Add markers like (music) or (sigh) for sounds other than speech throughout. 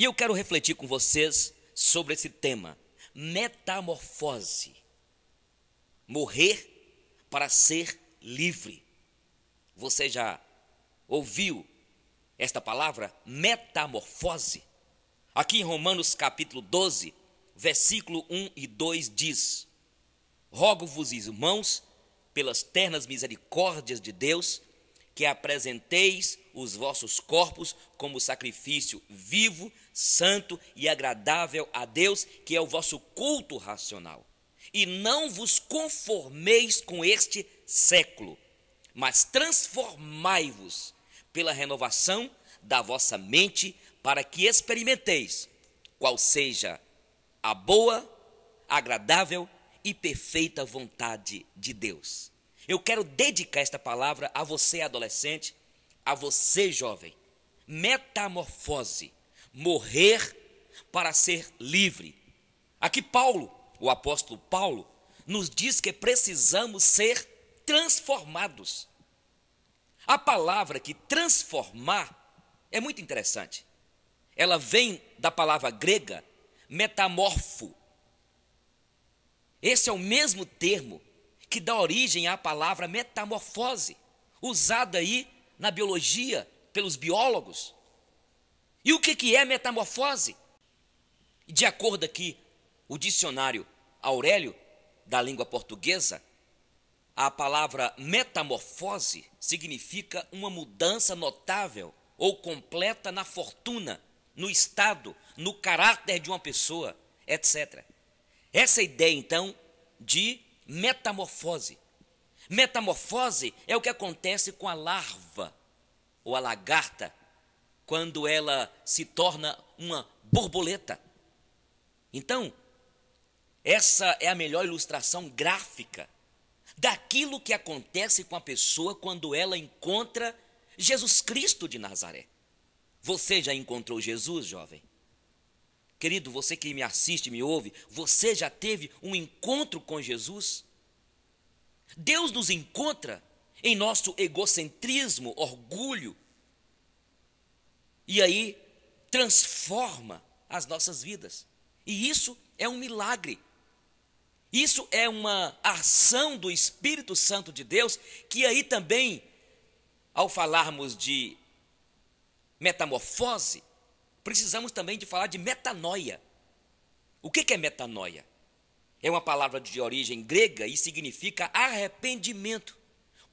E eu quero refletir com vocês sobre esse tema: metamorfose. Morrer para ser livre. Você já ouviu esta palavra? Metamorfose. Aqui em Romanos capítulo 12, versículo 1 e 2 diz: Rogo-vos, irmãos, pelas ternas misericórdias de Deus, que apresenteis os vossos corpos como sacrifício vivo, santo e agradável a Deus, que é o vosso culto racional. E não vos conformeis com este século, mas transformai-vos pela renovação da vossa mente, para que experimenteis qual seja a boa, agradável e perfeita vontade de Deus. Eu quero dedicar esta palavra a você, adolescente, a você, jovem. Metamorfose morrer para ser livre. Aqui, Paulo, o apóstolo Paulo, nos diz que precisamos ser transformados. A palavra que transformar é muito interessante. Ela vem da palavra grega metamorfo. Esse é o mesmo termo que dá origem à palavra metamorfose, usada aí na biologia pelos biólogos. E o que, que é metamorfose? De acordo aqui, o dicionário Aurélio, da língua portuguesa, a palavra metamorfose significa uma mudança notável ou completa na fortuna, no estado, no caráter de uma pessoa, etc. Essa ideia, então, de metamorfose. Metamorfose é o que acontece com a larva ou a lagarta quando ela se torna uma borboleta. Então, essa é a melhor ilustração gráfica daquilo que acontece com a pessoa quando ela encontra Jesus Cristo de Nazaré. Você já encontrou Jesus, jovem? Querido, você que me assiste, me ouve, você já teve um encontro com Jesus? Deus nos encontra em nosso egocentrismo, orgulho, e aí transforma as nossas vidas. E isso é um milagre. Isso é uma ação do Espírito Santo de Deus, que aí também, ao falarmos de metamorfose, precisamos também de falar de metanoia. O que é metanoia? É uma palavra de origem grega e significa arrependimento,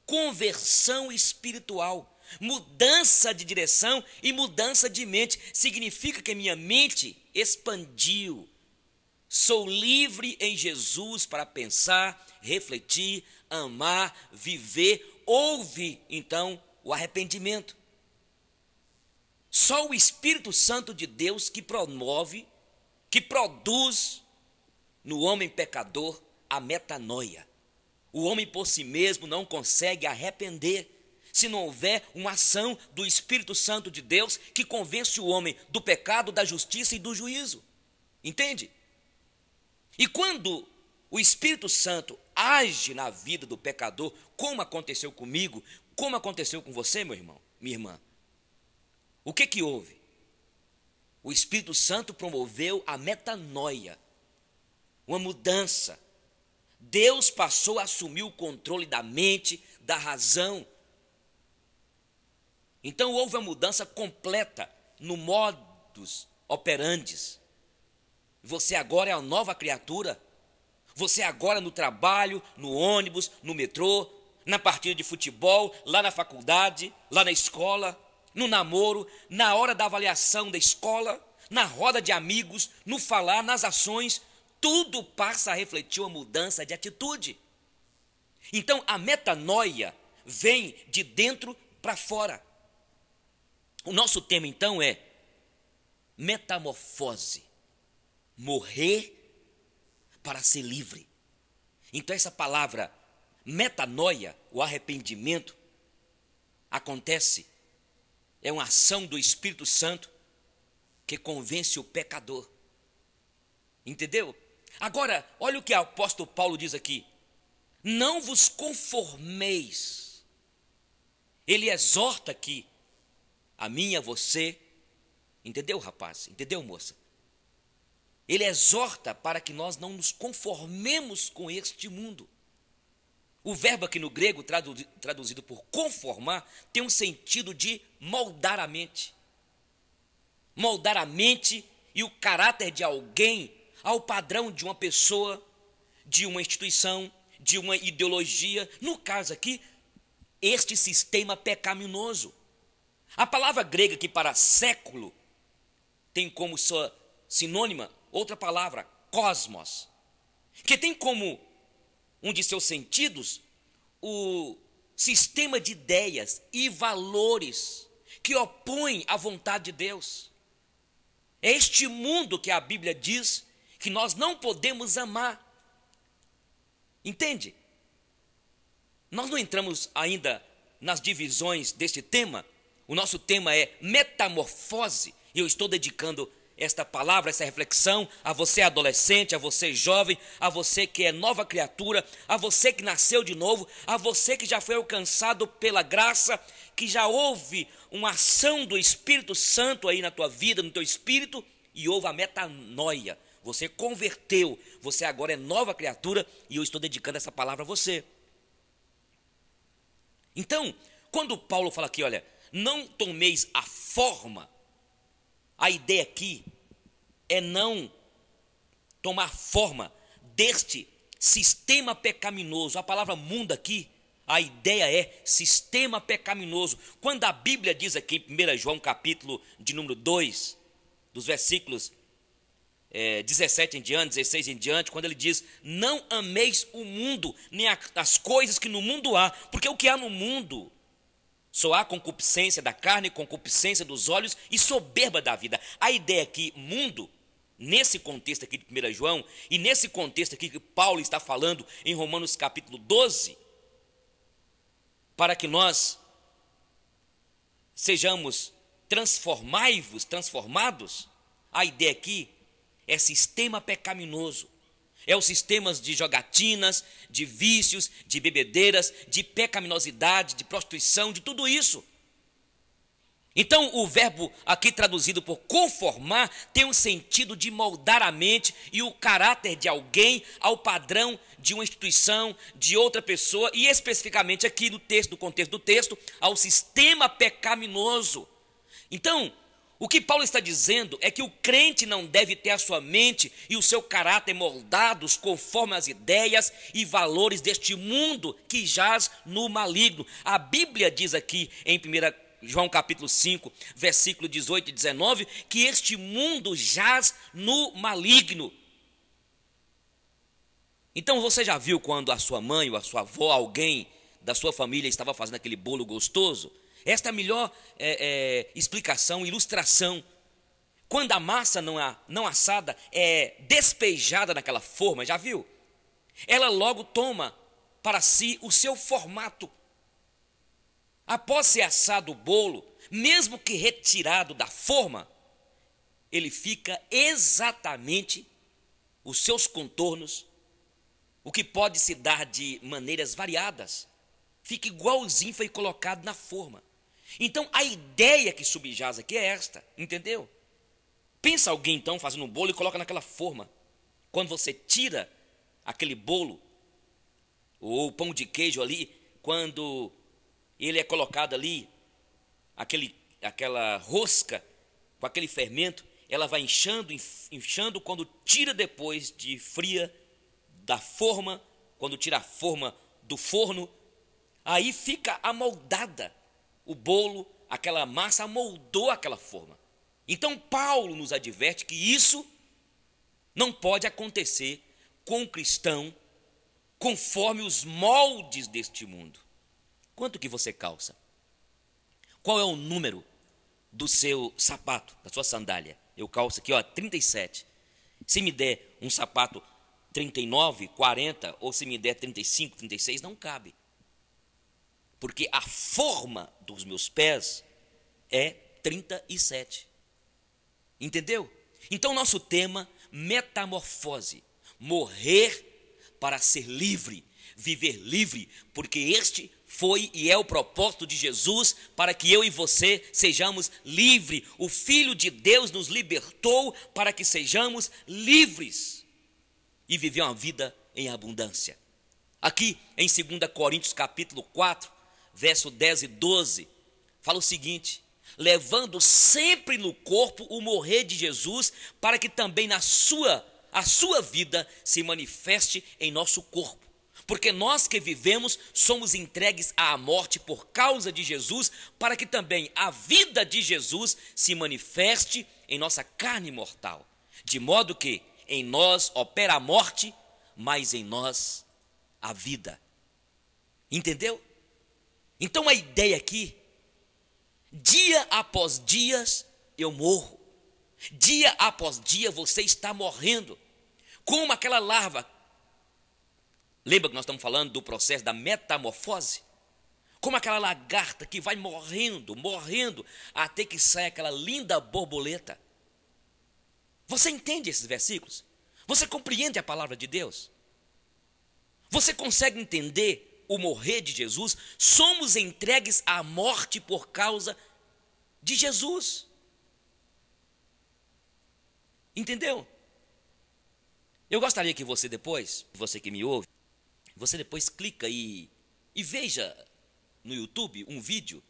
conversão espiritual Mudança de direção e mudança de mente significa que minha mente expandiu. Sou livre em Jesus para pensar, refletir, amar, viver. Houve então o arrependimento. Só o Espírito Santo de Deus que promove, que produz no homem pecador a metanoia. O homem por si mesmo não consegue arrepender se não houver uma ação do Espírito Santo de Deus que convence o homem do pecado, da justiça e do juízo. Entende? E quando o Espírito Santo age na vida do pecador, como aconteceu comigo, como aconteceu com você, meu irmão, minha irmã, o que que houve? O Espírito Santo promoveu a metanoia, uma mudança. Deus passou a assumir o controle da mente, da razão, então houve uma mudança completa no modus operandi. Você agora é a nova criatura. Você agora no trabalho, no ônibus, no metrô, na partida de futebol, lá na faculdade, lá na escola, no namoro, na hora da avaliação da escola, na roda de amigos, no falar, nas ações, tudo passa a refletir uma mudança de atitude. Então a metanoia vem de dentro para fora. O nosso tema então é metamorfose, morrer para ser livre. Então essa palavra metanoia, o arrependimento, acontece, é uma ação do Espírito Santo que convence o pecador. Entendeu? Agora, olha o que o apóstolo Paulo diz aqui: não vos conformeis. Ele exorta aqui a mim, a você. Entendeu, rapaz? Entendeu, moça? Ele exorta para que nós não nos conformemos com este mundo. O verbo aqui no grego, traduzido por conformar, tem um sentido de moldar a mente. Moldar a mente e o caráter de alguém ao padrão de uma pessoa, de uma instituição, de uma ideologia. No caso aqui, este sistema pecaminoso. A palavra grega que para século tem como sua sinônima outra palavra, cosmos, que tem como um de seus sentidos o sistema de ideias e valores que opõem à vontade de Deus. É este mundo que a Bíblia diz que nós não podemos amar. Entende? Nós não entramos ainda nas divisões deste tema, o nosso tema é metamorfose, e eu estou dedicando esta palavra, essa reflexão a você adolescente, a você jovem, a você que é nova criatura, a você que nasceu de novo, a você que já foi alcançado pela graça, que já houve uma ação do Espírito Santo aí na tua vida, no teu espírito, e houve a metanoia. Você converteu, você agora é nova criatura e eu estou dedicando essa palavra a você. Então, quando Paulo fala aqui, olha, não tomeis a forma. A ideia aqui é não tomar forma deste sistema pecaminoso. A palavra mundo aqui, a ideia é sistema pecaminoso. Quando a Bíblia diz aqui em 1 João, capítulo de número 2, dos versículos é, 17 em diante, 16 em diante, quando ele diz: Não ameis o mundo, nem as coisas que no mundo há, porque o que há no mundo só há concupiscência da carne, concupiscência dos olhos e soberba da vida. A ideia é que mundo, nesse contexto aqui de 1 João, e nesse contexto aqui que Paulo está falando em Romanos capítulo 12, para que nós sejamos transformai-vos, transformados, a ideia aqui é sistema pecaminoso é os sistemas de jogatinas, de vícios, de bebedeiras, de pecaminosidade, de prostituição, de tudo isso. Então, o verbo aqui traduzido por conformar tem um sentido de moldar a mente e o caráter de alguém ao padrão de uma instituição, de outra pessoa, e especificamente aqui no texto, no contexto do texto, ao sistema pecaminoso. Então, o que Paulo está dizendo é que o crente não deve ter a sua mente e o seu caráter moldados conforme as ideias e valores deste mundo que jaz no maligno. A Bíblia diz aqui em 1 João capítulo 5, versículo 18 e 19, que este mundo jaz no maligno. Então você já viu quando a sua mãe ou a sua avó, alguém da sua família estava fazendo aquele bolo gostoso? Esta é a melhor é, é, explicação, ilustração. Quando a massa não, a, não assada é despejada naquela forma, já viu? Ela logo toma para si o seu formato. Após ser assado o bolo, mesmo que retirado da forma, ele fica exatamente os seus contornos, o que pode se dar de maneiras variadas, fica igualzinho foi colocado na forma. Então a ideia que subjaz aqui é esta, entendeu? Pensa alguém então fazendo um bolo e coloca naquela forma. Quando você tira aquele bolo ou o pão de queijo ali, quando ele é colocado ali, aquele, aquela rosca com aquele fermento, ela vai inchando, inchando quando tira depois de fria da forma, quando tira a forma do forno, aí fica amoldada o bolo, aquela massa moldou aquela forma. Então, Paulo nos adverte que isso não pode acontecer com o cristão conforme os moldes deste mundo. Quanto que você calça? Qual é o número do seu sapato, da sua sandália? Eu calço aqui, ó, 37. Se me der um sapato 39, 40 ou se me der 35, 36, não cabe porque a forma dos meus pés é 37. Entendeu? Então, nosso tema, metamorfose, morrer para ser livre, viver livre, porque este foi e é o propósito de Jesus para que eu e você sejamos livres. O Filho de Deus nos libertou para que sejamos livres e viver uma vida em abundância. Aqui em 2 Coríntios capítulo 4, verso 10 e 12, fala o seguinte: levando sempre no corpo o morrer de Jesus, para que também na sua a sua vida se manifeste em nosso corpo. Porque nós que vivemos somos entregues à morte por causa de Jesus, para que também a vida de Jesus se manifeste em nossa carne mortal. De modo que em nós opera a morte, mas em nós a vida. Entendeu? Então a ideia aqui, dia após dias eu morro. Dia após dia você está morrendo. Como aquela larva. Lembra que nós estamos falando do processo da metamorfose? Como aquela lagarta que vai morrendo, morrendo, até que sai aquela linda borboleta. Você entende esses versículos? Você compreende a palavra de Deus? Você consegue entender o morrer de Jesus, somos entregues à morte por causa de Jesus. Entendeu? Eu gostaria que você depois, você que me ouve, você depois clica e, e veja no YouTube um vídeo,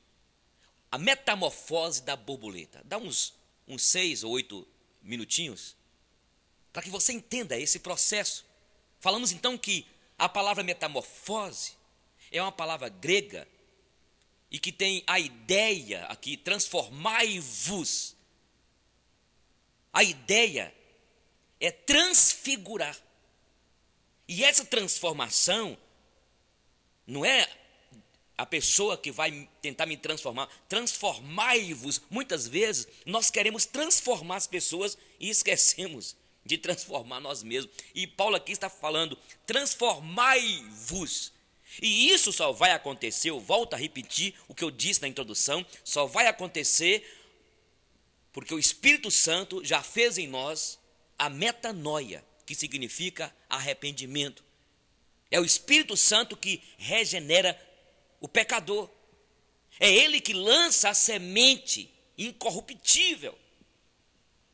a metamorfose da borboleta. Dá uns, uns seis ou oito minutinhos para que você entenda esse processo. Falamos então que a palavra metamorfose é uma palavra grega e que tem a ideia aqui, transformai-vos. A ideia é transfigurar. E essa transformação não é a pessoa que vai tentar me transformar. Transformai-vos. Muitas vezes nós queremos transformar as pessoas e esquecemos de transformar nós mesmos. E Paulo aqui está falando: transformai-vos e isso só vai acontecer, eu volto a repetir o que eu disse na introdução, só vai acontecer porque o Espírito Santo já fez em nós a metanoia, que significa arrependimento. É o Espírito Santo que regenera o pecador. É ele que lança a semente incorruptível.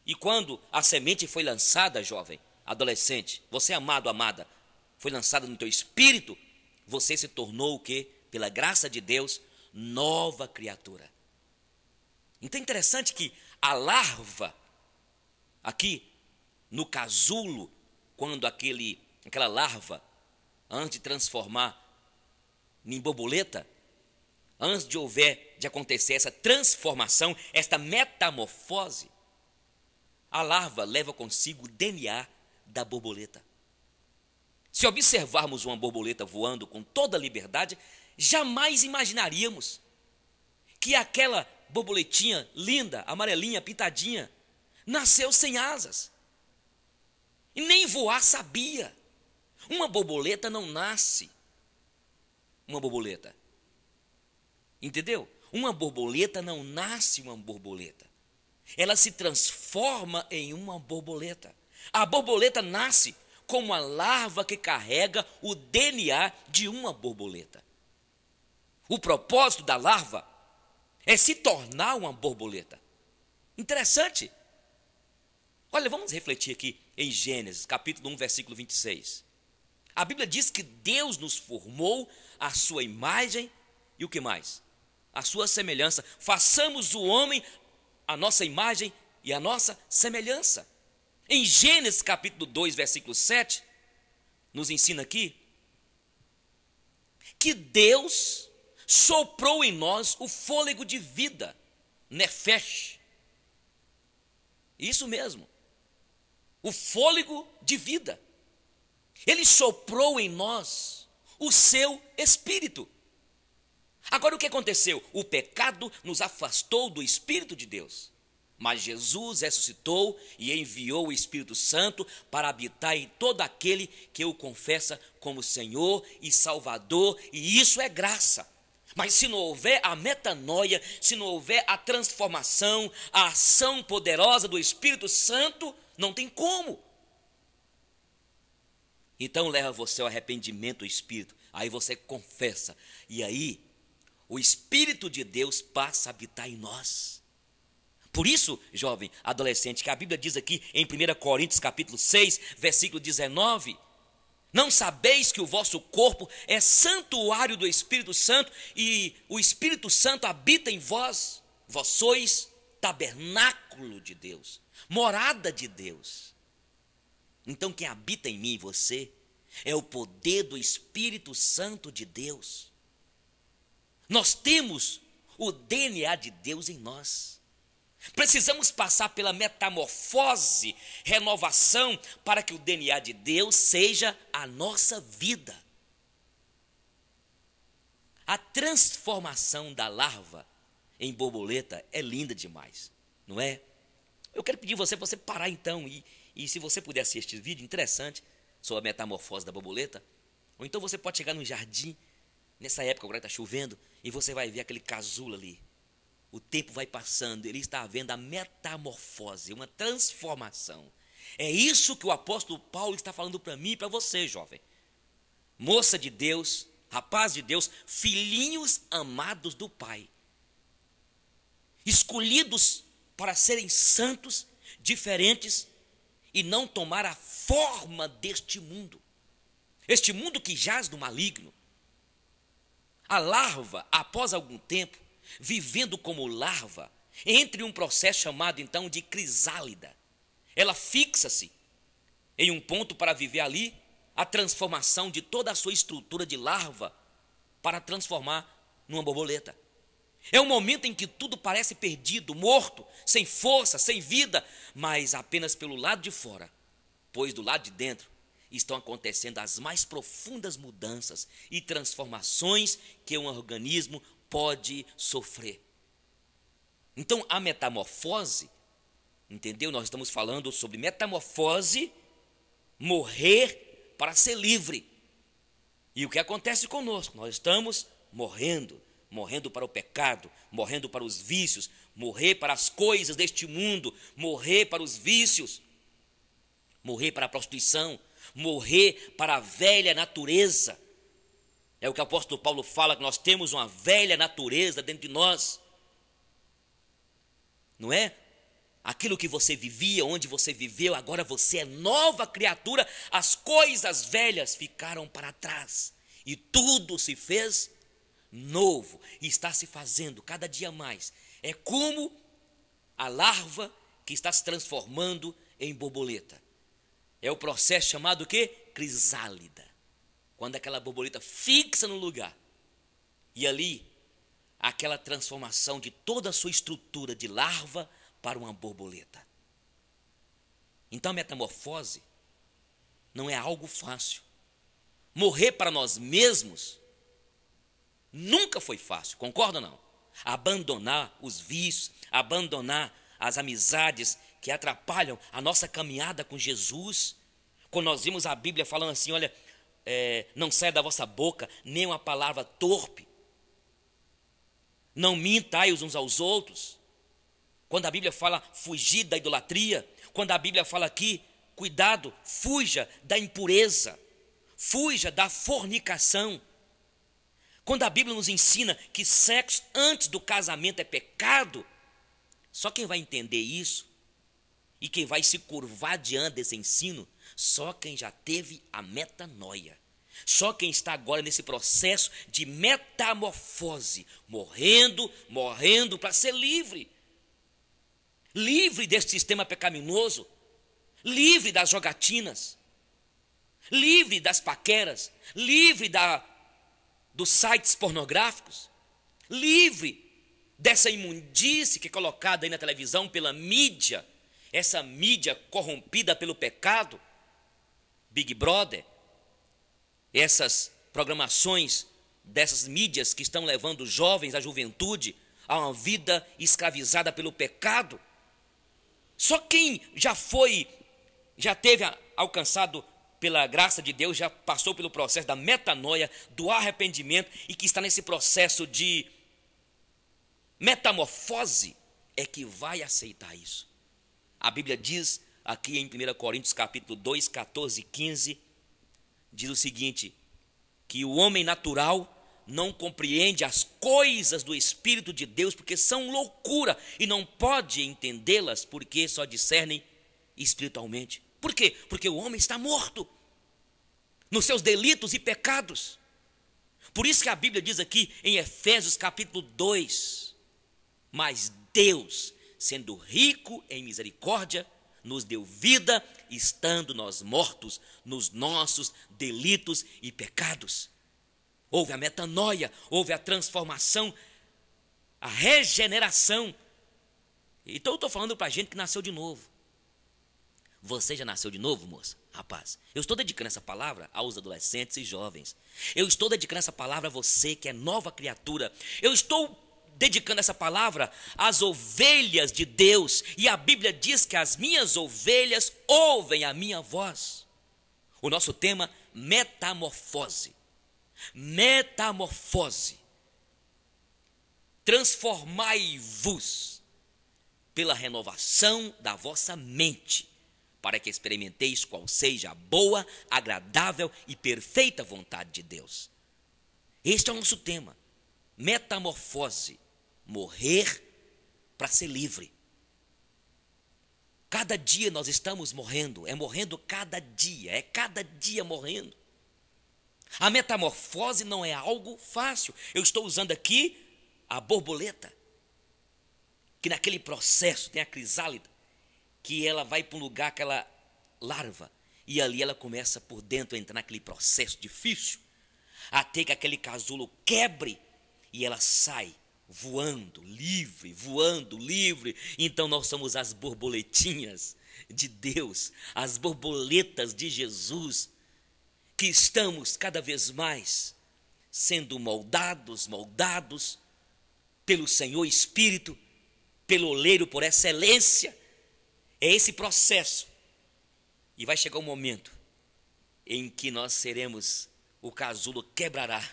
E quando a semente foi lançada, jovem, adolescente, você amado, amada, foi lançada no teu espírito, você se tornou o quê? Pela graça de Deus, nova criatura. Então é interessante que a larva, aqui no casulo, quando aquele, aquela larva, antes de transformar em borboleta, antes de houver de acontecer essa transformação, esta metamorfose, a larva leva consigo o DNA da borboleta. Se observarmos uma borboleta voando com toda liberdade, jamais imaginaríamos que aquela borboletinha linda, amarelinha, pintadinha, nasceu sem asas. E nem voar sabia. Uma borboleta não nasce. Uma borboleta. Entendeu? Uma borboleta não nasce uma borboleta. Ela se transforma em uma borboleta. A borboleta nasce como a larva que carrega o DNA de uma borboleta. O propósito da larva é se tornar uma borboleta. Interessante. Olha, vamos refletir aqui em Gênesis, capítulo 1, versículo 26. A Bíblia diz que Deus nos formou a sua imagem e o que mais? A sua semelhança. Façamos o homem a nossa imagem e a nossa semelhança. Em Gênesis capítulo 2, versículo 7, nos ensina aqui que Deus soprou em nós o fôlego de vida, nefesh. Isso mesmo. O fôlego de vida. Ele soprou em nós o seu espírito. Agora o que aconteceu? O pecado nos afastou do espírito de Deus. Mas Jesus ressuscitou e enviou o Espírito Santo para habitar em todo aquele que o confessa como Senhor e Salvador, e isso é graça. Mas se não houver a metanoia, se não houver a transformação, a ação poderosa do Espírito Santo, não tem como. Então leva você ao arrependimento do Espírito, aí você confessa, e aí o Espírito de Deus passa a habitar em nós. Por isso, jovem, adolescente, que a Bíblia diz aqui em 1 Coríntios capítulo 6, versículo 19, não sabeis que o vosso corpo é santuário do Espírito Santo e o Espírito Santo habita em vós? Vós sois tabernáculo de Deus, morada de Deus. Então, quem habita em mim e você é o poder do Espírito Santo de Deus. Nós temos o DNA de Deus em nós. Precisamos passar pela metamorfose, renovação, para que o DNA de Deus seja a nossa vida. A transformação da larva em borboleta é linda demais, não é? Eu quero pedir você para você parar então e, e se você puder assistir este vídeo interessante sobre a metamorfose da borboleta, ou então você pode chegar no jardim nessa época agora está chovendo e você vai ver aquele casulo ali o tempo vai passando, ele está havendo a metamorfose, uma transformação. É isso que o apóstolo Paulo está falando para mim e para você, jovem. Moça de Deus, rapaz de Deus, filhinhos amados do Pai, escolhidos para serem santos, diferentes e não tomar a forma deste mundo. Este mundo que jaz no maligno. A larva, após algum tempo, vivendo como larva, entre um processo chamado então de crisálida. Ela fixa-se em um ponto para viver ali a transformação de toda a sua estrutura de larva para transformar numa borboleta. É um momento em que tudo parece perdido, morto, sem força, sem vida, mas apenas pelo lado de fora, pois do lado de dentro estão acontecendo as mais profundas mudanças e transformações que um organismo pode sofrer. Então, a metamorfose, entendeu? Nós estamos falando sobre metamorfose, morrer para ser livre. E o que acontece conosco? Nós estamos morrendo, morrendo para o pecado, morrendo para os vícios, morrer para as coisas deste mundo, morrer para os vícios, morrer para a prostituição, morrer para a velha natureza, é o que o apóstolo Paulo fala, que nós temos uma velha natureza dentro de nós. Não é? Aquilo que você vivia, onde você viveu, agora você é nova criatura, as coisas velhas ficaram para trás e tudo se fez novo e está se fazendo cada dia mais. É como a larva que está se transformando em borboleta. É o processo chamado que? Crisálida. Quando aquela borboleta fixa no lugar. E ali, aquela transformação de toda a sua estrutura de larva para uma borboleta. Então a metamorfose não é algo fácil. Morrer para nós mesmos nunca foi fácil, concorda ou não? Abandonar os vícios, abandonar as amizades que atrapalham a nossa caminhada com Jesus. Quando nós vimos a Bíblia falando assim, olha, é, não saia da vossa boca nem uma palavra torpe. Não mintais uns aos outros. Quando a Bíblia fala fugir da idolatria, quando a Bíblia fala aqui, cuidado, fuja da impureza, fuja da fornicação. Quando a Bíblia nos ensina que sexo antes do casamento é pecado, só quem vai entender isso e quem vai se curvar diante desse ensino só quem já teve a metanoia, só quem está agora nesse processo de metamorfose, morrendo, morrendo para ser livre. Livre deste sistema pecaminoso, livre das jogatinas, livre das paqueras, livre da, dos sites pornográficos, livre dessa imundície que é colocada aí na televisão pela mídia, essa mídia corrompida pelo pecado Big Brother, essas programações dessas mídias que estão levando os jovens, a juventude, a uma vida escravizada pelo pecado. Só quem já foi, já teve alcançado pela graça de Deus, já passou pelo processo da metanoia, do arrependimento e que está nesse processo de metamorfose, é que vai aceitar isso. A Bíblia diz aqui em 1 Coríntios capítulo 2, 14 e 15, diz o seguinte: que o homem natural não compreende as coisas do Espírito de Deus, porque são loucura, e não pode entendê-las, porque só discernem espiritualmente. Por quê? Porque o homem está morto nos seus delitos e pecados. Por isso que a Bíblia diz aqui em Efésios capítulo 2: Mas Deus, sendo rico em misericórdia, nos deu vida, estando nós mortos nos nossos delitos e pecados. Houve a metanoia, houve a transformação, a regeneração. Então eu estou falando para a gente que nasceu de novo. Você já nasceu de novo, moça? Rapaz, eu estou dedicando essa palavra aos adolescentes e jovens. Eu estou dedicando essa palavra a você que é nova criatura. Eu estou dedicando essa palavra às ovelhas de Deus. E a Bíblia diz que as minhas ovelhas ouvem a minha voz. O nosso tema, metamorfose. Metamorfose. Transformai-vos pela renovação da vossa mente, para que experimenteis qual seja a boa, agradável e perfeita vontade de Deus. Este é o nosso tema. Metamorfose morrer para ser livre. Cada dia nós estamos morrendo, é morrendo cada dia, é cada dia morrendo. A metamorfose não é algo fácil. Eu estou usando aqui a borboleta, que naquele processo tem a crisálida, que ela vai para um lugar que ela larva, e ali ela começa por dentro a entrar naquele processo difícil, até que aquele casulo quebre e ela sai voando livre, voando livre. Então nós somos as borboletinhas de Deus, as borboletas de Jesus, que estamos cada vez mais sendo moldados, moldados pelo Senhor Espírito, pelo oleiro por excelência. É esse processo. E vai chegar um momento em que nós seremos, o casulo quebrará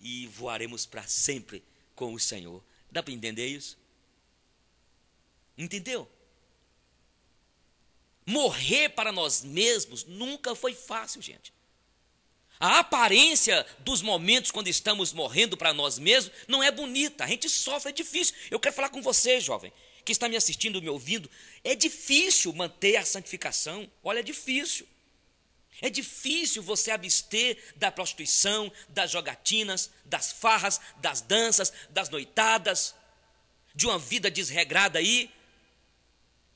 e voaremos para sempre com o Senhor. Dá para entender isso? Entendeu? Morrer para nós mesmos nunca foi fácil, gente. A aparência dos momentos quando estamos morrendo para nós mesmos não é bonita, a gente sofre, é difícil. Eu quero falar com você, jovem, que está me assistindo, me ouvindo. É difícil manter a santificação, olha, é difícil. É difícil você abster da prostituição, das jogatinas, das farras, das danças, das noitadas, de uma vida desregrada aí.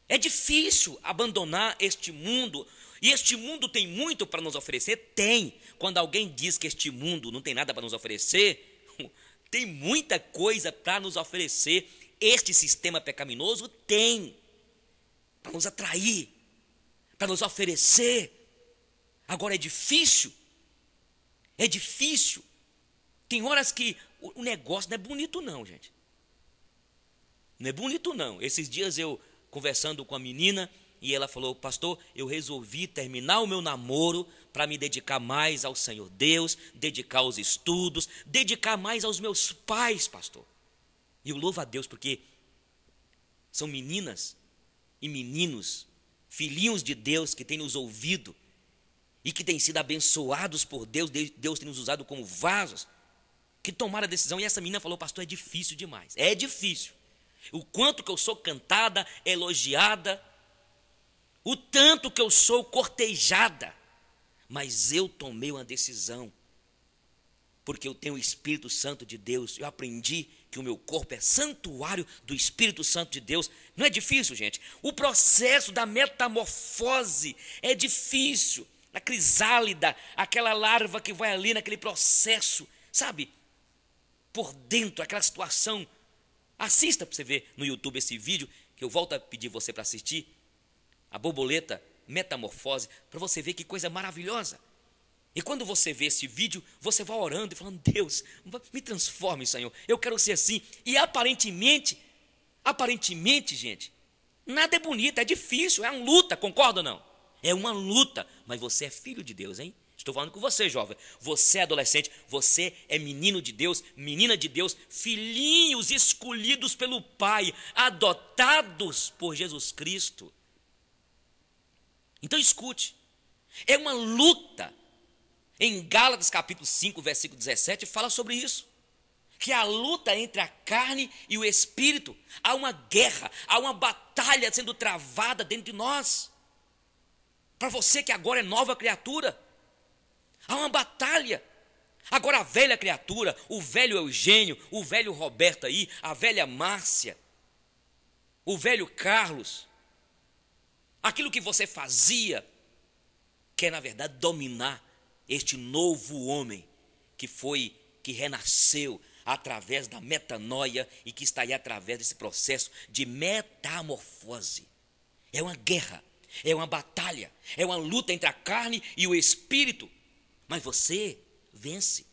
É difícil abandonar este mundo. E este mundo tem muito para nos oferecer? Tem. Quando alguém diz que este mundo não tem nada para nos oferecer, (laughs) tem muita coisa para nos oferecer. Este sistema pecaminoso tem para nos atrair, para nos oferecer Agora é difícil. É difícil. Tem horas que o negócio não é bonito, não, gente. Não é bonito, não. Esses dias eu conversando com a menina e ela falou: Pastor, eu resolvi terminar o meu namoro para me dedicar mais ao Senhor Deus, dedicar aos estudos, dedicar mais aos meus pais, pastor. E eu louvo a Deus porque são meninas e meninos, filhinhos de Deus que têm nos ouvido e que têm sido abençoados por Deus, Deus tem nos usado como vasos, que tomaram a decisão. E essa menina falou, pastor, é difícil demais. É difícil. O quanto que eu sou cantada, elogiada, o tanto que eu sou cortejada. Mas eu tomei uma decisão, porque eu tenho o Espírito Santo de Deus. Eu aprendi que o meu corpo é santuário do Espírito Santo de Deus. Não é difícil, gente. O processo da metamorfose é difícil na crisálida, aquela larva que vai ali naquele processo, sabe? Por dentro, aquela situação. Assista para você ver no YouTube esse vídeo, que eu volto a pedir você para assistir. A borboleta metamorfose, para você ver que coisa maravilhosa. E quando você vê esse vídeo, você vai orando e falando: Deus, me transforme, Senhor. Eu quero ser assim. E aparentemente, aparentemente, gente, nada é bonito, é difícil, é uma luta, concorda ou não? É uma luta mas você é filho de Deus, hein? Estou falando com você, jovem. Você é adolescente, você é menino de Deus, menina de Deus, filhinhos escolhidos pelo Pai, adotados por Jesus Cristo. Então escute. É uma luta. Em Gálatas capítulo 5, versículo 17, fala sobre isso. Que a luta entre a carne e o espírito, há uma guerra, há uma batalha sendo travada dentro de nós. Para você que agora é nova criatura. Há uma batalha. Agora a velha criatura, o velho Eugênio, o velho Roberto aí, a velha Márcia, o velho Carlos, aquilo que você fazia, quer é, na verdade dominar este novo homem que foi, que renasceu através da metanoia e que está aí através desse processo de metamorfose. É uma guerra é uma batalha, é uma luta entre a carne e o espírito. Mas você vence.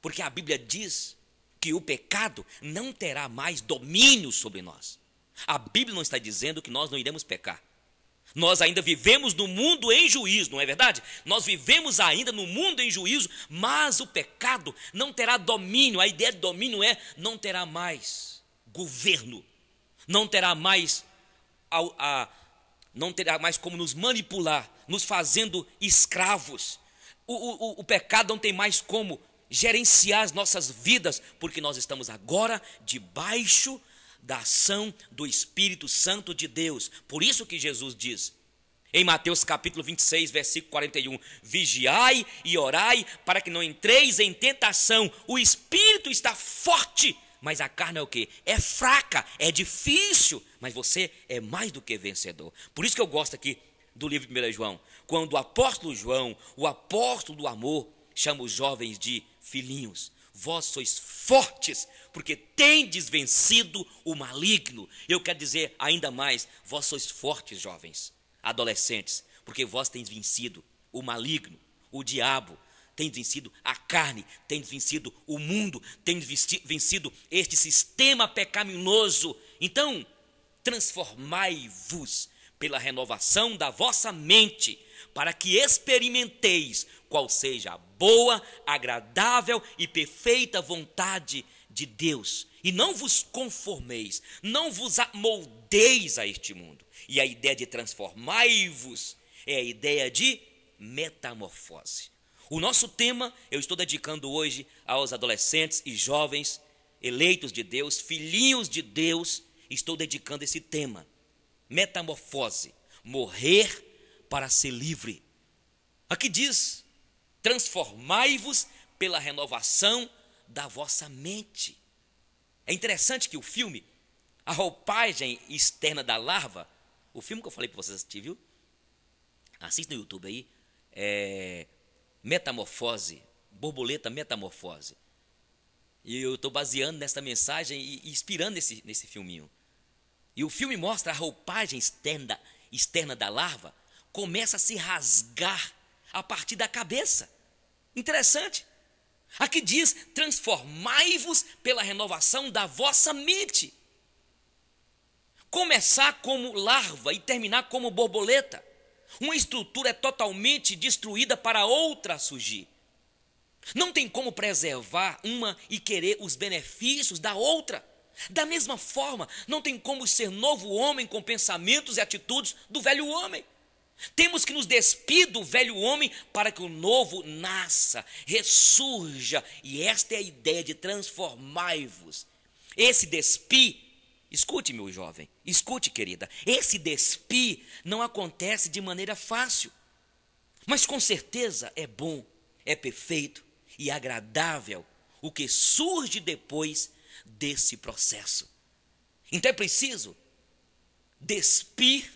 Porque a Bíblia diz que o pecado não terá mais domínio sobre nós. A Bíblia não está dizendo que nós não iremos pecar. Nós ainda vivemos no mundo em juízo, não é verdade? Nós vivemos ainda no mundo em juízo, mas o pecado não terá domínio. A ideia de domínio é não terá mais governo, não terá mais a, a não terá mais como nos manipular, nos fazendo escravos. O, o, o pecado não tem mais como gerenciar as nossas vidas, porque nós estamos agora debaixo da ação do Espírito Santo de Deus. Por isso que Jesus diz: em Mateus capítulo 26, versículo 41, vigiai e orai para que não entreis em tentação. O espírito está forte, mas a carne é o que É fraca, é difícil, mas você é mais do que vencedor. Por isso que eu gosto aqui do livro de 1 João, quando o apóstolo João, o apóstolo do amor, chama os jovens de filhinhos. Vós sois fortes, porque tendes vencido o maligno. Eu quero dizer ainda mais, vós sois fortes, jovens, adolescentes, porque vós tens vencido o maligno, o diabo, tem vencido a carne, tem vencido o mundo, tem vencido este sistema pecaminoso. Então, transformai-vos pela renovação da vossa mente, para que experimenteis qual seja a boa, agradável e perfeita vontade de Deus. E não vos conformeis, não vos amoldeis a este mundo. E a ideia de transformai-vos é a ideia de metamorfose. O nosso tema eu estou dedicando hoje aos adolescentes e jovens eleitos de Deus, filhinhos de Deus. Estou dedicando esse tema: metamorfose, morrer para ser livre. Aqui diz: transformai-vos pela renovação da vossa mente. É interessante que o filme, a roupagem externa da larva, o filme que eu falei para vocês assistir, viu? Assista no YouTube aí. É, metamorfose, borboleta metamorfose. E eu estou baseando nessa mensagem e inspirando nesse, nesse filminho. E o filme mostra a roupagem externa, externa da larva começa a se rasgar a partir da cabeça. Interessante. Aqui diz: transformai-vos pela renovação da vossa mente. Começar como larva e terminar como borboleta uma estrutura é totalmente destruída para outra surgir. Não tem como preservar uma e querer os benefícios da outra. Da mesma forma, não tem como ser novo homem com pensamentos e atitudes do velho homem. Temos que nos despir do velho homem para que o novo nasça, ressurja. E esta é a ideia de transformai-vos. Esse despir Escute, meu jovem, escute, querida. Esse despir não acontece de maneira fácil, mas com certeza é bom, é perfeito e agradável o que surge depois desse processo. Então é preciso despir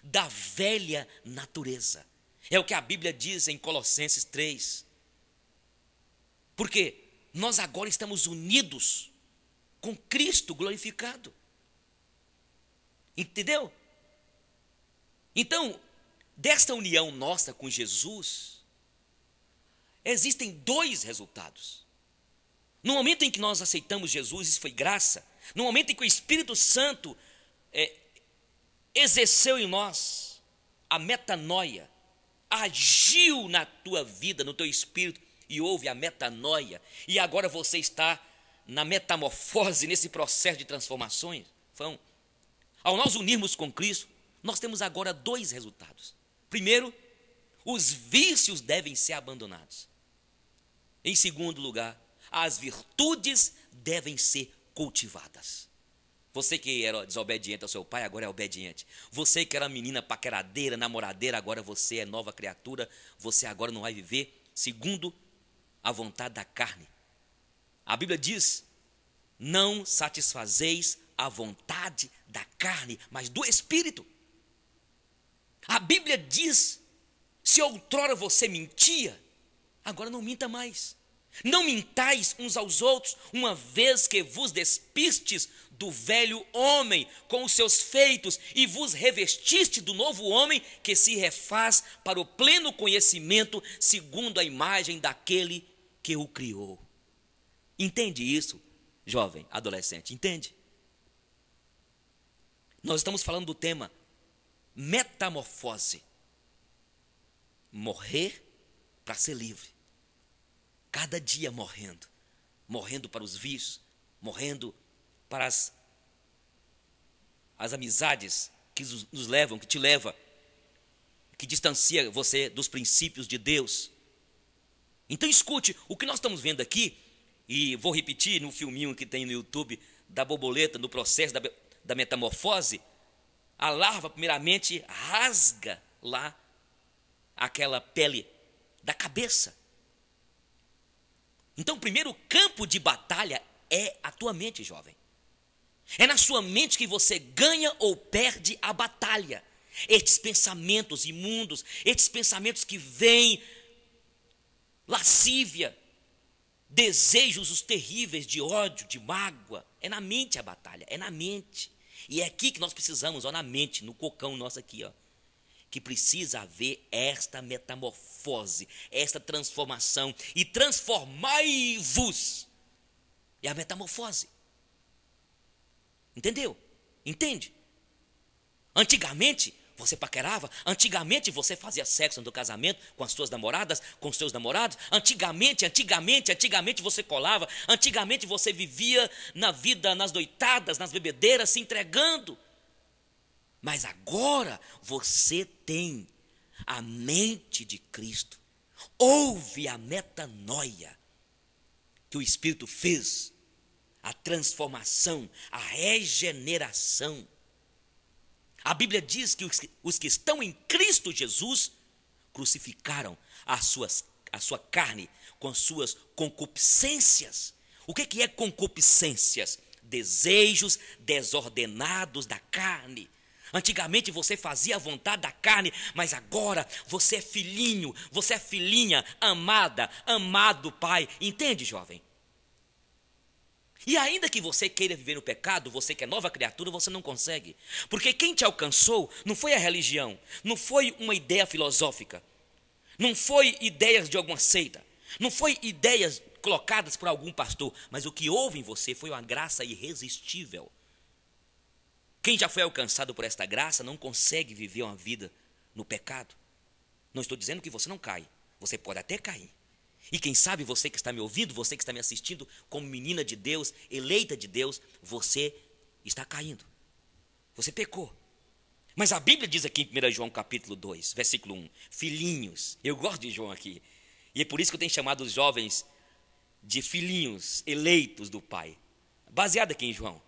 da velha natureza. É o que a Bíblia diz em Colossenses 3. Porque nós agora estamos unidos com Cristo glorificado. Entendeu? Então, desta união nossa com Jesus, existem dois resultados. No momento em que nós aceitamos Jesus, isso foi graça. No momento em que o Espírito Santo é, exerceu em nós a metanoia, agiu na tua vida, no teu espírito, e houve a metanoia, e agora você está na metamorfose, nesse processo de transformações. Foi um, ao nós unirmos com Cristo, nós temos agora dois resultados. Primeiro, os vícios devem ser abandonados. Em segundo lugar, as virtudes devem ser cultivadas. Você que era desobediente ao seu pai, agora é obediente. Você que era menina paqueradeira, namoradeira, agora você é nova criatura. Você agora não vai viver segundo a vontade da carne. A Bíblia diz: Não satisfazeis a vontade da carne, mas do espírito. A Bíblia diz: se outrora você mentia, agora não minta mais. Não mintais uns aos outros, uma vez que vos despistes do velho homem com os seus feitos e vos revestiste do novo homem que se refaz para o pleno conhecimento, segundo a imagem daquele que o criou. Entende isso, jovem, adolescente? Entende? Nós estamos falando do tema metamorfose. Morrer para ser livre. Cada dia morrendo. Morrendo para os vícios, morrendo para as, as amizades que nos levam, que te leva, que distancia você dos princípios de Deus. Então escute, o que nós estamos vendo aqui, e vou repetir no filminho que tem no YouTube da borboleta, no processo da da metamorfose, a larva primeiramente rasga lá aquela pele da cabeça. Então, o primeiro campo de batalha é a tua mente, jovem. É na sua mente que você ganha ou perde a batalha. Estes pensamentos imundos, estes pensamentos que vêm, lascívia, desejos os terríveis de ódio, de mágoa, é na mente a batalha, é na mente. E é aqui que nós precisamos, ó, na mente, no cocão nosso aqui, ó, que precisa haver esta metamorfose, esta transformação. E transformai-vos é a metamorfose. Entendeu? Entende? Antigamente, você paquerava? Antigamente você fazia sexo no casamento com as suas namoradas, com os seus namorados? Antigamente, antigamente, antigamente você colava? Antigamente você vivia na vida, nas doitadas, nas bebedeiras, se entregando? Mas agora você tem a mente de Cristo. Ouve a metanoia que o Espírito fez, a transformação, a regeneração a Bíblia diz que os, que os que estão em Cristo Jesus crucificaram as suas, a sua carne com as suas concupiscências. O que, que é concupiscências? Desejos desordenados da carne. Antigamente você fazia a vontade da carne, mas agora você é filhinho, você é filhinha, amada, amado pai. Entende, jovem? E ainda que você queira viver no pecado, você que é nova criatura, você não consegue. Porque quem te alcançou não foi a religião, não foi uma ideia filosófica, não foi ideias de alguma seita, não foi ideias colocadas por algum pastor, mas o que houve em você foi uma graça irresistível. Quem já foi alcançado por esta graça não consegue viver uma vida no pecado. Não estou dizendo que você não cai, você pode até cair. E quem sabe você que está me ouvindo, você que está me assistindo, como menina de Deus, eleita de Deus, você está caindo. Você pecou. Mas a Bíblia diz aqui em 1 João capítulo 2, versículo 1, filhinhos, eu gosto de João aqui, e é por isso que eu tenho chamado os jovens de filhinhos eleitos do Pai, baseado aqui em João.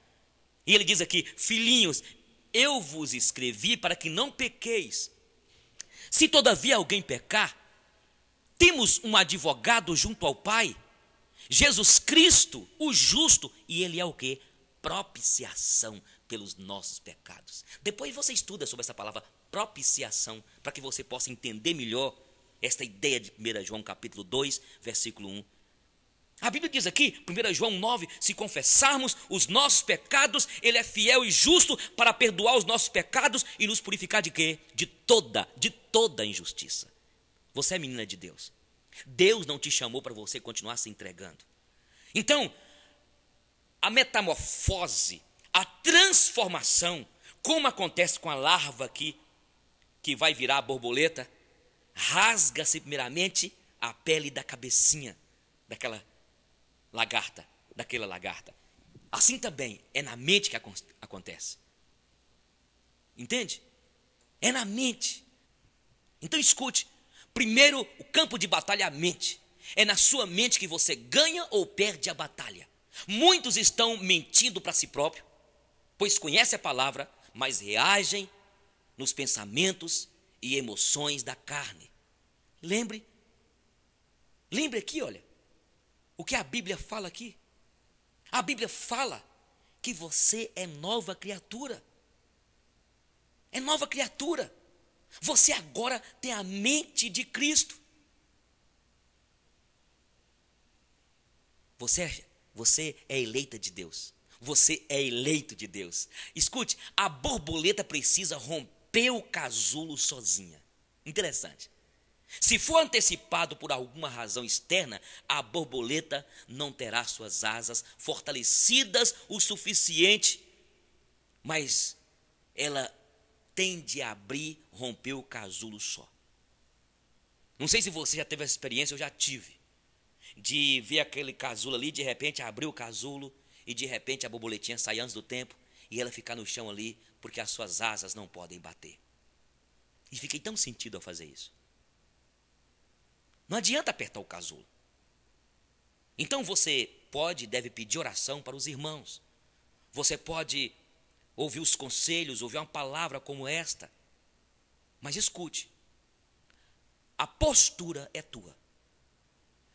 E ele diz aqui, filhinhos, eu vos escrevi para que não pequeis. Se todavia alguém pecar, temos um advogado junto ao Pai, Jesus Cristo, o justo, e ele é o que? Propiciação pelos nossos pecados. Depois você estuda sobre essa palavra propiciação, para que você possa entender melhor esta ideia de 1 João capítulo 2, versículo 1. A Bíblia diz aqui, 1 João 9: se confessarmos os nossos pecados, Ele é fiel e justo para perdoar os nossos pecados e nos purificar de quê? De toda, de toda injustiça. Você é menina de Deus. Deus não te chamou para você continuar se entregando. Então, a metamorfose, a transformação, como acontece com a larva aqui, que vai virar a borboleta, rasga-se primeiramente a pele da cabecinha daquela lagarta, daquela lagarta. Assim também é na mente que acontece. Entende? É na mente. Então escute, Primeiro, o campo de batalha é a mente. É na sua mente que você ganha ou perde a batalha. Muitos estão mentindo para si próprio, pois conhecem a palavra, mas reagem nos pensamentos e emoções da carne. Lembre, lembre aqui, olha, o que a Bíblia fala aqui. A Bíblia fala que você é nova criatura. É nova criatura. Você agora tem a mente de Cristo. Você é, você é eleita de Deus. Você é eleito de Deus. Escute, a borboleta precisa romper o casulo sozinha. Interessante. Se for antecipado por alguma razão externa, a borboleta não terá suas asas fortalecidas o suficiente, mas ela tende a abrir, romper o casulo só. Não sei se você já teve essa experiência, eu já tive. De ver aquele casulo ali, de repente abrir o casulo e de repente a borboletinha sai antes do tempo e ela ficar no chão ali porque as suas asas não podem bater. E fiquei tão sentido ao fazer isso. Não adianta apertar o casulo. Então você pode e deve pedir oração para os irmãos. Você pode ouvir os conselhos, ouvir uma palavra como esta. Mas escute, a postura é tua.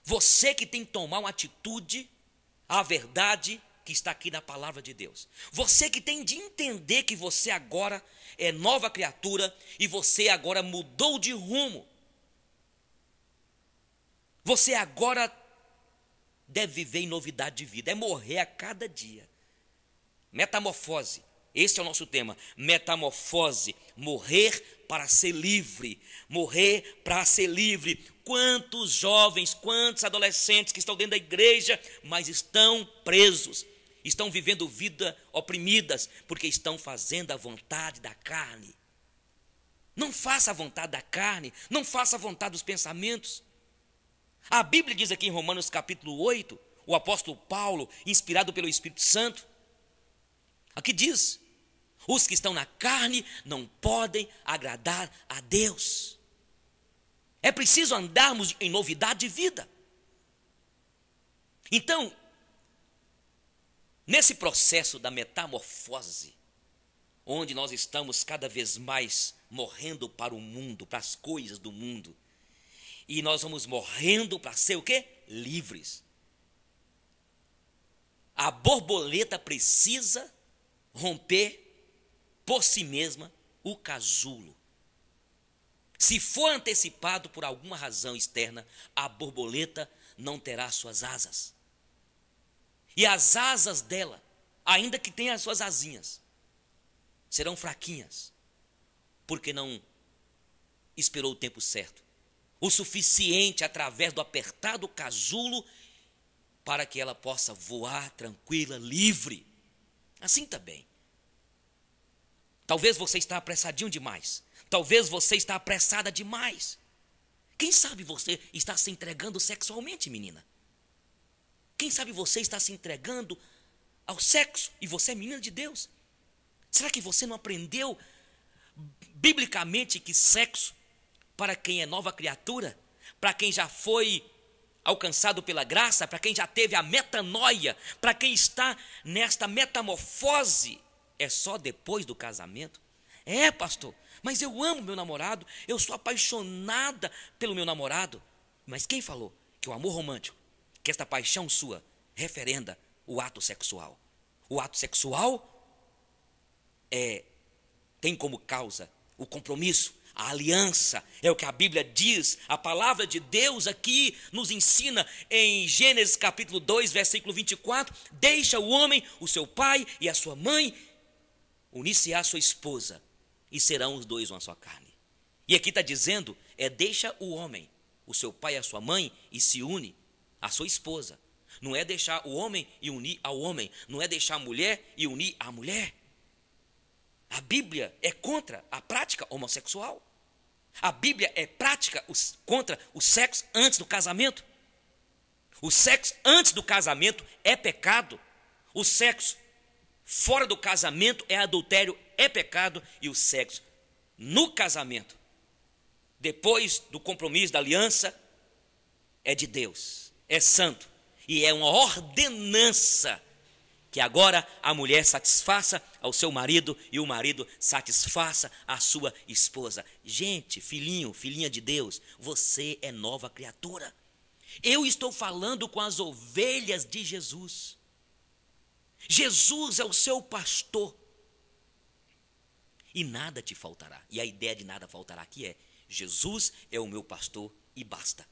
Você que tem que tomar uma atitude à verdade que está aqui na palavra de Deus. Você que tem de entender que você agora é nova criatura e você agora mudou de rumo. Você agora deve viver em novidade de vida, é morrer a cada dia. Metamorfose. Este é o nosso tema: metamorfose, morrer para ser livre, morrer para ser livre. Quantos jovens, quantos adolescentes que estão dentro da igreja, mas estão presos, estão vivendo vida oprimidas, porque estão fazendo a vontade da carne. Não faça a vontade da carne, não faça a vontade dos pensamentos. A Bíblia diz aqui em Romanos capítulo 8, o apóstolo Paulo, inspirado pelo Espírito Santo, aqui diz: os que estão na carne não podem agradar a Deus. É preciso andarmos em novidade de vida. Então, nesse processo da metamorfose, onde nós estamos cada vez mais morrendo para o mundo, para as coisas do mundo, e nós vamos morrendo para ser o quê? Livres. A borboleta precisa romper por si mesma o casulo. Se for antecipado por alguma razão externa, a borboleta não terá suas asas. E as asas dela, ainda que tenha as suas asinhas, serão fraquinhas, porque não esperou o tempo certo, o suficiente através do apertado casulo para que ela possa voar tranquila, livre. Assim também, Talvez você está apressadinho demais. Talvez você está apressada demais. Quem sabe você está se entregando sexualmente, menina? Quem sabe você está se entregando ao sexo e você é menina de Deus? Será que você não aprendeu biblicamente que sexo, para quem é nova criatura, para quem já foi alcançado pela graça, para quem já teve a metanoia, para quem está nesta metamorfose é só depois do casamento? É, pastor, mas eu amo meu namorado, eu sou apaixonada pelo meu namorado. Mas quem falou que o amor romântico, que esta paixão sua, referenda o ato sexual? O ato sexual é tem como causa o compromisso, a aliança, é o que a Bíblia diz, a palavra de Deus aqui nos ensina em Gênesis capítulo 2, versículo 24: deixa o homem, o seu pai e a sua mãe unir-se à sua esposa e serão os dois uma só carne. E aqui está dizendo: é deixa o homem, o seu pai e a sua mãe, e se une à sua esposa. Não é deixar o homem e unir ao homem. Não é deixar a mulher e unir à mulher. A Bíblia é contra a prática homossexual. A Bíblia é prática contra o sexo antes do casamento. O sexo antes do casamento é pecado. O sexo Fora do casamento é adultério, é pecado e o sexo. No casamento, depois do compromisso, da aliança, é de Deus, é santo e é uma ordenança que agora a mulher satisfaça ao seu marido e o marido satisfaça à sua esposa. Gente, filhinho, filhinha de Deus, você é nova criatura. Eu estou falando com as ovelhas de Jesus. Jesus é o seu pastor. E nada te faltará. E a ideia de nada faltará aqui é: Jesus é o meu pastor e basta.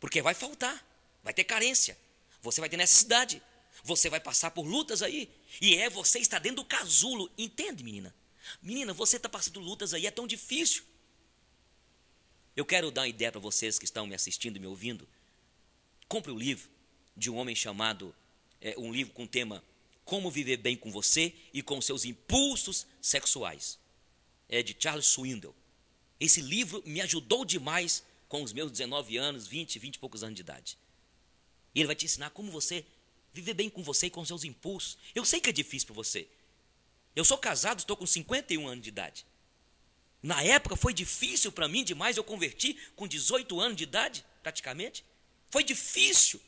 Porque vai faltar, vai ter carência, você vai ter necessidade, você vai passar por lutas aí. E é você está dentro do casulo. Entende, menina? Menina, você está passando lutas aí, é tão difícil. Eu quero dar uma ideia para vocês que estão me assistindo, me ouvindo. Compre o um livro de um homem chamado é, um livro com o tema Como Viver Bem com Você e com Seus Impulsos Sexuais. É de Charles Swindle. Esse livro me ajudou demais com os meus 19 anos, 20, 20 e poucos anos de idade. E ele vai te ensinar como você viver bem com você e com seus impulsos. Eu sei que é difícil para você. Eu sou casado, estou com 51 anos de idade. Na época foi difícil para mim demais, eu converti com 18 anos de idade, praticamente. Foi difícil.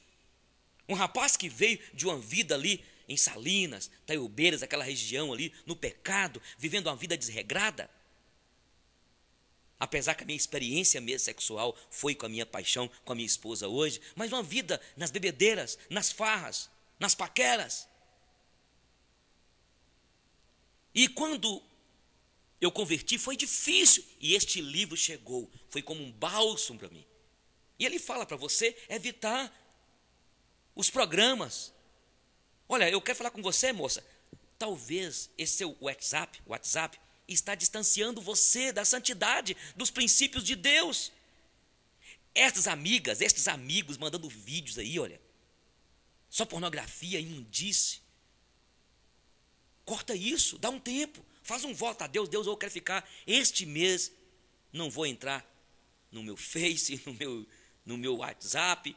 Um rapaz que veio de uma vida ali em Salinas, Taiobeiras, aquela região ali, no pecado, vivendo uma vida desregrada. Apesar que a minha experiência mesmo sexual foi com a minha paixão, com a minha esposa hoje, mas uma vida nas bebedeiras, nas farras, nas paqueras. E quando eu converti, foi difícil. E este livro chegou, foi como um bálsamo para mim. E ele fala para você evitar os programas. Olha, eu quero falar com você, moça. Talvez esse seu WhatsApp, WhatsApp está distanciando você da santidade, dos princípios de Deus. Estas amigas, estes amigos mandando vídeos aí, olha. Só pornografia, imundice. Corta isso, dá um tempo. Faz um voto a Deus. Deus, eu quero ficar este mês. Não vou entrar no meu Face, (laughs) no meu, no meu WhatsApp,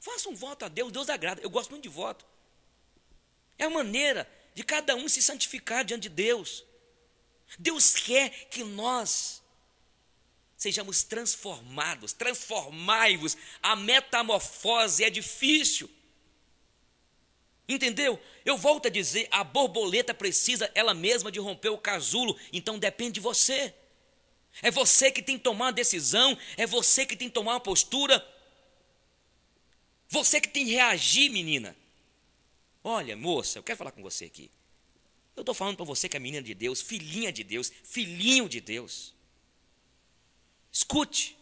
Faça um voto a Deus, Deus agrada. Eu gosto muito de voto. É a maneira de cada um se santificar diante de Deus. Deus quer que nós sejamos transformados. Transformai-vos. A metamorfose é difícil. Entendeu? Eu volto a dizer: a borboleta precisa ela mesma de romper o casulo, então depende de você. É você que tem que tomar a decisão, é você que tem que tomar a postura. Você que tem que reagir, menina. Olha, moça, eu quero falar com você aqui. Eu estou falando para você que é menina de Deus, filhinha de Deus, filhinho de Deus. Escute,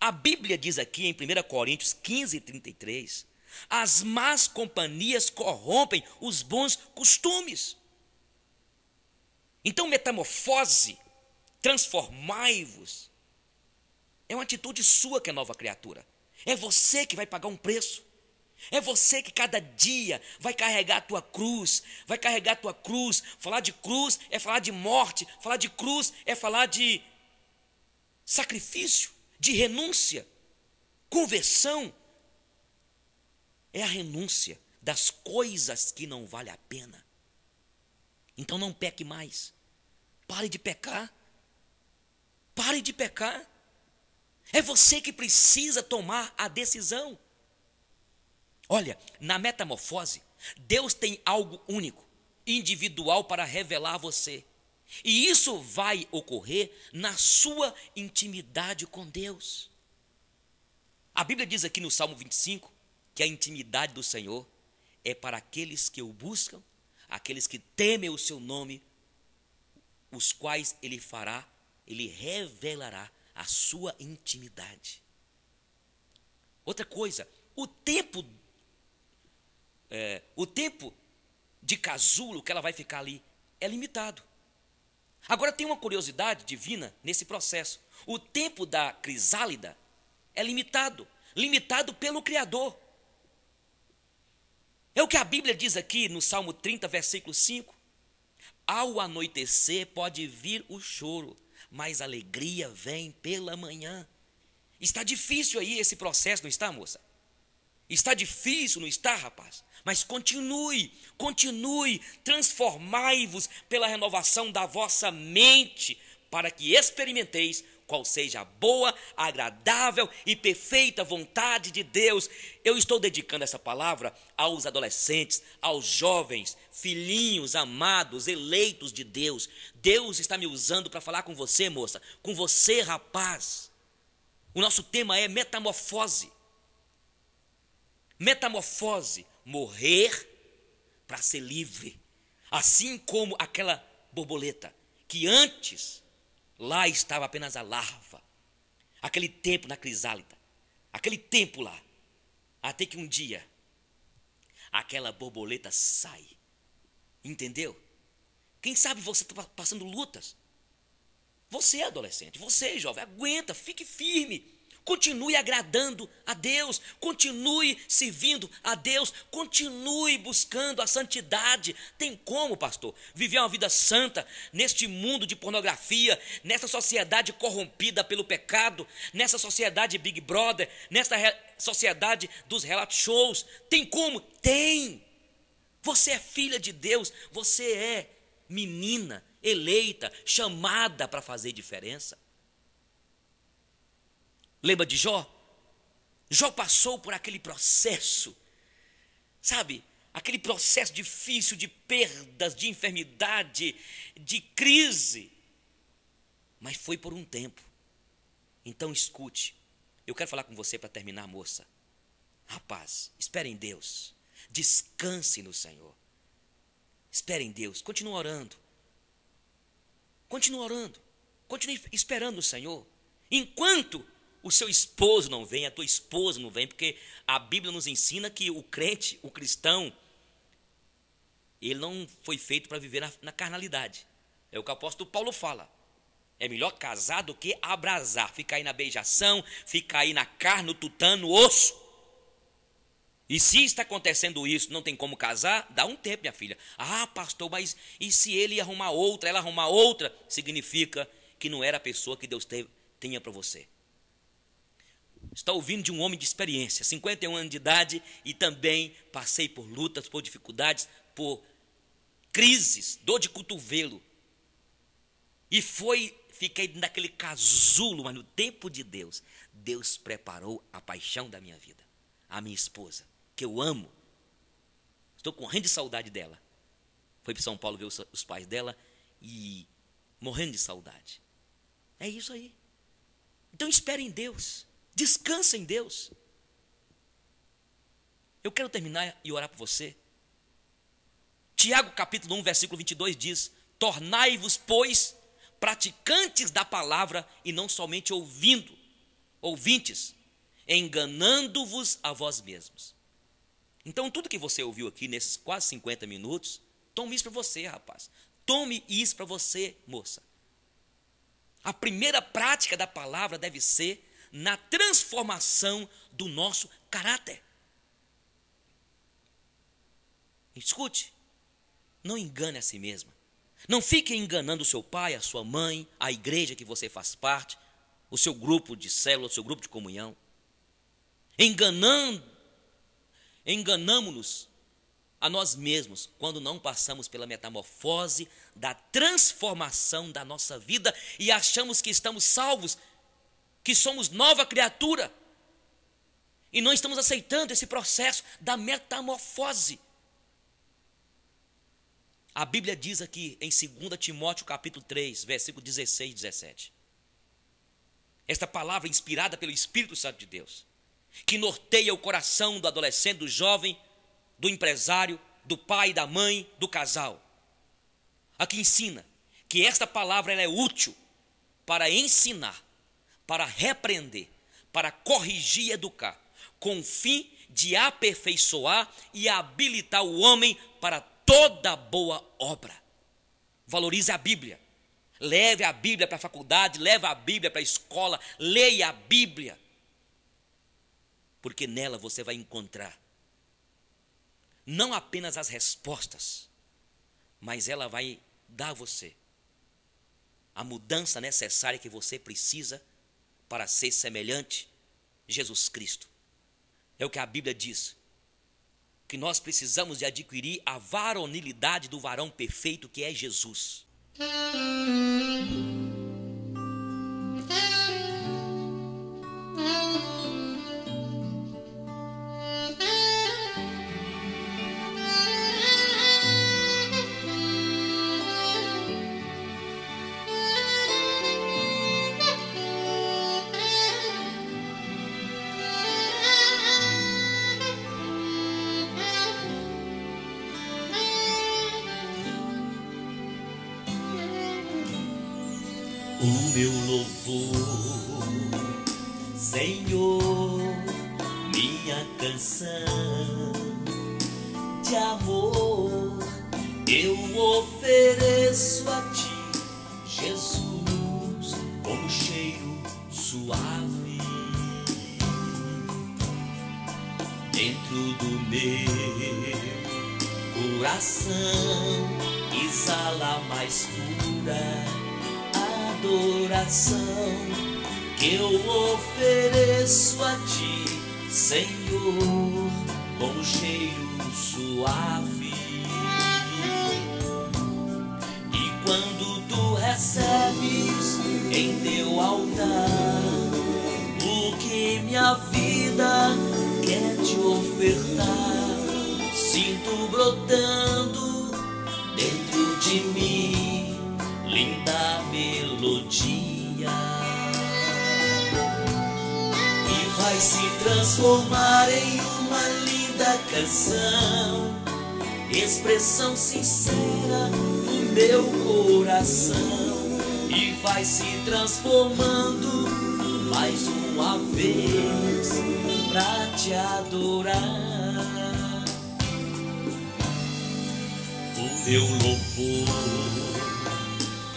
a Bíblia diz aqui em 1 Coríntios 15, 33: as más companhias corrompem os bons costumes. Então, metamorfose, transformai-vos, é uma atitude sua que é nova criatura. É você que vai pagar um preço. É você que cada dia vai carregar a tua cruz, vai carregar a tua cruz. Falar de cruz é falar de morte, falar de cruz é falar de sacrifício, de renúncia. Conversão é a renúncia das coisas que não vale a pena. Então não peque mais. Pare de pecar. Pare de pecar. É você que precisa tomar a decisão. Olha, na metamorfose, Deus tem algo único, individual para revelar a você. E isso vai ocorrer na sua intimidade com Deus. A Bíblia diz aqui no Salmo 25 que a intimidade do Senhor é para aqueles que o buscam, aqueles que temem o seu nome, os quais ele fará, ele revelará a sua intimidade. Outra coisa, o tempo é, o tempo de casulo que ela vai ficar ali é limitado. Agora tem uma curiosidade divina nesse processo. O tempo da crisálida é limitado, limitado pelo Criador. É o que a Bíblia diz aqui no Salmo 30, versículo 5. Ao anoitecer pode vir o choro, mas a alegria vem pela manhã. Está difícil aí esse processo, não está, moça? Está difícil, não está, rapaz? Mas continue, continue, transformai-vos pela renovação da vossa mente, para que experimenteis qual seja a boa, agradável e perfeita vontade de Deus. Eu estou dedicando essa palavra aos adolescentes, aos jovens, filhinhos amados, eleitos de Deus. Deus está me usando para falar com você, moça, com você, rapaz. O nosso tema é metamorfose. Metamorfose, morrer para ser livre. Assim como aquela borboleta que antes lá estava apenas a larva, aquele tempo na crisálida, aquele tempo lá, até que um dia aquela borboleta sai. Entendeu? Quem sabe você está passando lutas. Você, adolescente, você, jovem, aguenta, fique firme. Continue agradando a Deus, continue servindo a Deus, continue buscando a santidade. Tem como, pastor, viver uma vida santa neste mundo de pornografia, nessa sociedade corrompida pelo pecado, nessa sociedade Big Brother, nessa sociedade dos reality shows? Tem como? Tem! Você é filha de Deus, você é menina eleita, chamada para fazer diferença. Lembra de Jó? Jó passou por aquele processo, sabe? Aquele processo difícil de perdas, de enfermidade, de crise. Mas foi por um tempo. Então escute. Eu quero falar com você para terminar, moça. Rapaz, espere em Deus. Descanse no Senhor. Espere em Deus. Continue orando. Continue orando. Continue esperando o Senhor. Enquanto o seu esposo não vem, a tua esposa não vem, porque a Bíblia nos ensina que o crente, o cristão, ele não foi feito para viver na, na, carnalidade. É o que o apóstolo Paulo fala. É melhor casar do que abrasar, ficar aí na beijação, ficar aí na carne, no tutano, no osso. E se está acontecendo isso, não tem como casar, dá um tempo, minha filha. Ah, pastor, mas e se ele arrumar outra, ela arrumar outra? Significa que não era a pessoa que Deus teve, tinha para você está ouvindo de um homem de experiência, 51 anos de idade, e também passei por lutas, por dificuldades, por crises, dor de cotovelo. E foi, fiquei naquele casulo, mas no tempo de Deus, Deus preparou a paixão da minha vida, a minha esposa, que eu amo. Estou correndo de saudade dela. Foi para São Paulo ver os, os pais dela e morrendo de saudade. É isso aí. Então espere em Deus. Descansa em Deus. Eu quero terminar e orar por você. Tiago capítulo 1, versículo 22 diz: Tornai-vos, pois, praticantes da palavra e não somente ouvindo, ouvintes, enganando-vos a vós mesmos. Então, tudo que você ouviu aqui nesses quase 50 minutos, tome isso para você, rapaz. Tome isso para você, moça. A primeira prática da palavra deve ser na transformação do nosso caráter. Escute, não engane a si mesma. Não fique enganando o seu pai, a sua mãe, a igreja que você faz parte, o seu grupo de célula, o seu grupo de comunhão. Enganando, enganamos-nos a nós mesmos quando não passamos pela metamorfose da transformação da nossa vida e achamos que estamos salvos que somos nova criatura. E não estamos aceitando esse processo da metamorfose. A Bíblia diz aqui em 2 Timóteo capítulo 3, versículo 16 e 17. Esta palavra inspirada pelo Espírito Santo de Deus, que norteia o coração do adolescente, do jovem, do empresário, do pai, da mãe, do casal. Aqui ensina que esta palavra é útil para ensinar para repreender, para corrigir e educar, com o fim de aperfeiçoar e habilitar o homem para toda boa obra. Valorize a Bíblia. Leve a Bíblia para a faculdade, leve a Bíblia para a escola, leia a Bíblia. Porque nela você vai encontrar não apenas as respostas, mas ela vai dar a você a mudança necessária que você precisa para ser semelhante Jesus Cristo. É o que a Bíblia diz. Que nós precisamos de adquirir a varonilidade do varão perfeito que é Jesus. canção de amor eu ofereço a ti, Jesus, como cheiro suave dentro do meu coração exala mais pura adoração que eu ofereço a ti. Senhor, com o um cheiro suave. E quando tu recebes em teu altar o que minha vida quer te ofertar, sinto brotando dentro de mim linda melodia. vai se transformar em uma linda canção, expressão sincera do meu coração e vai se transformando mais uma vez pra te adorar. O meu louvor,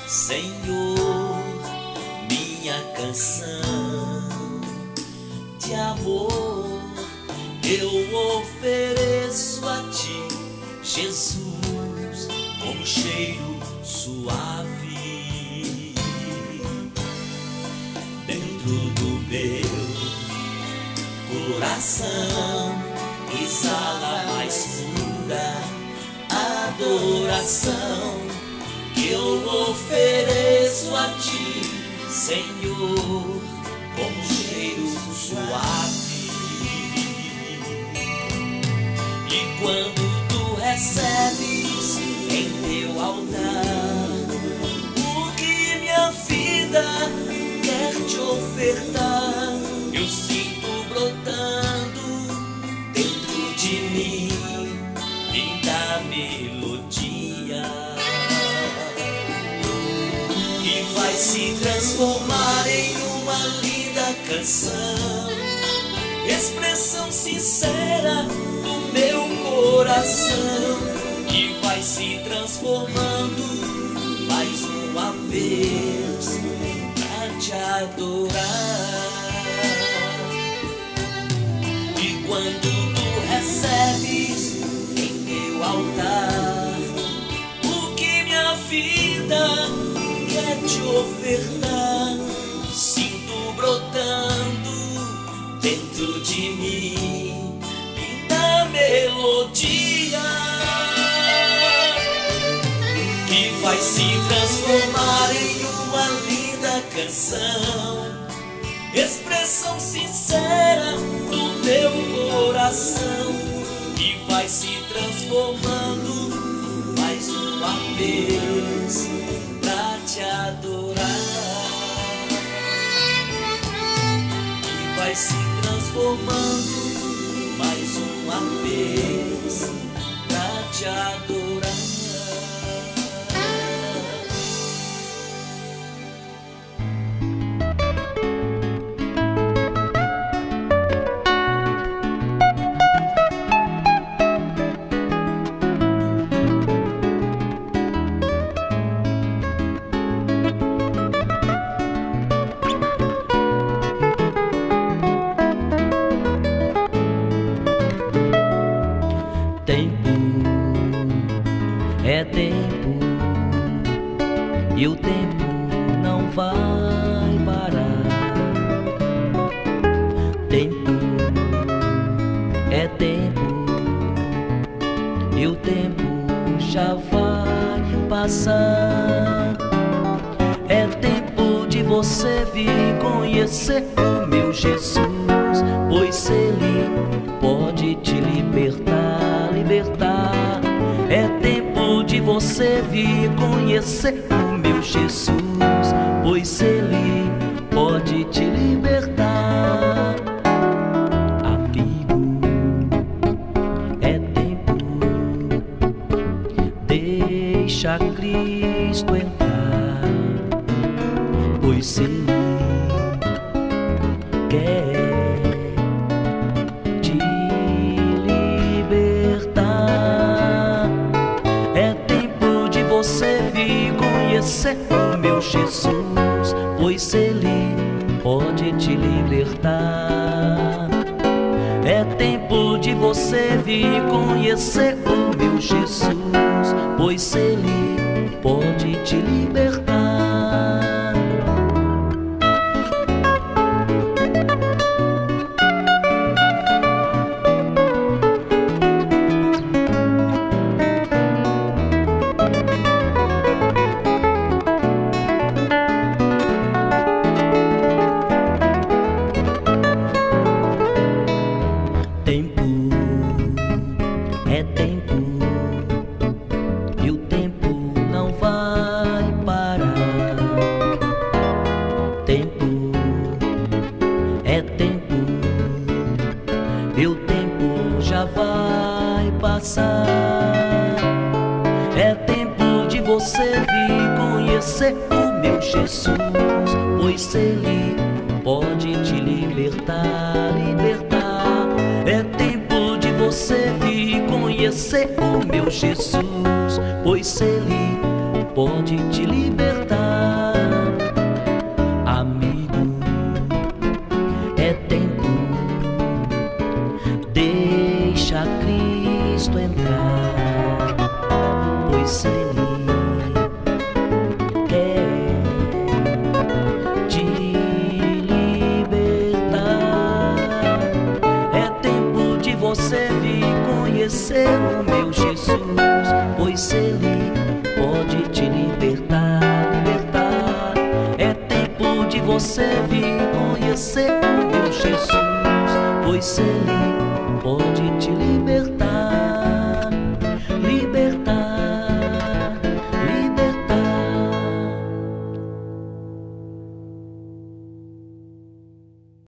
Senhor, minha canção esse amor eu ofereço a ti, Jesus, como um cheiro suave dentro do meu coração exala mais pura adoração que eu ofereço a ti, Senhor com um cheiro suave. E quando tu recebes em teu altar o que minha vida quer te ofertar, eu sinto brotando dentro de mim linda melodia que vai se transformar em um canção, expressão sincera do meu coração que vai se transformando mais uma vez pra te adorar. E quando tu recebes em teu altar o que minha vida quer te ofertar brotando dentro de mim, linda melodia que vai se transformar em uma linda canção, expressão sincera do teu coração que vai se transformando mais uma vez pra te adorar. vai se transformando mais um apelo.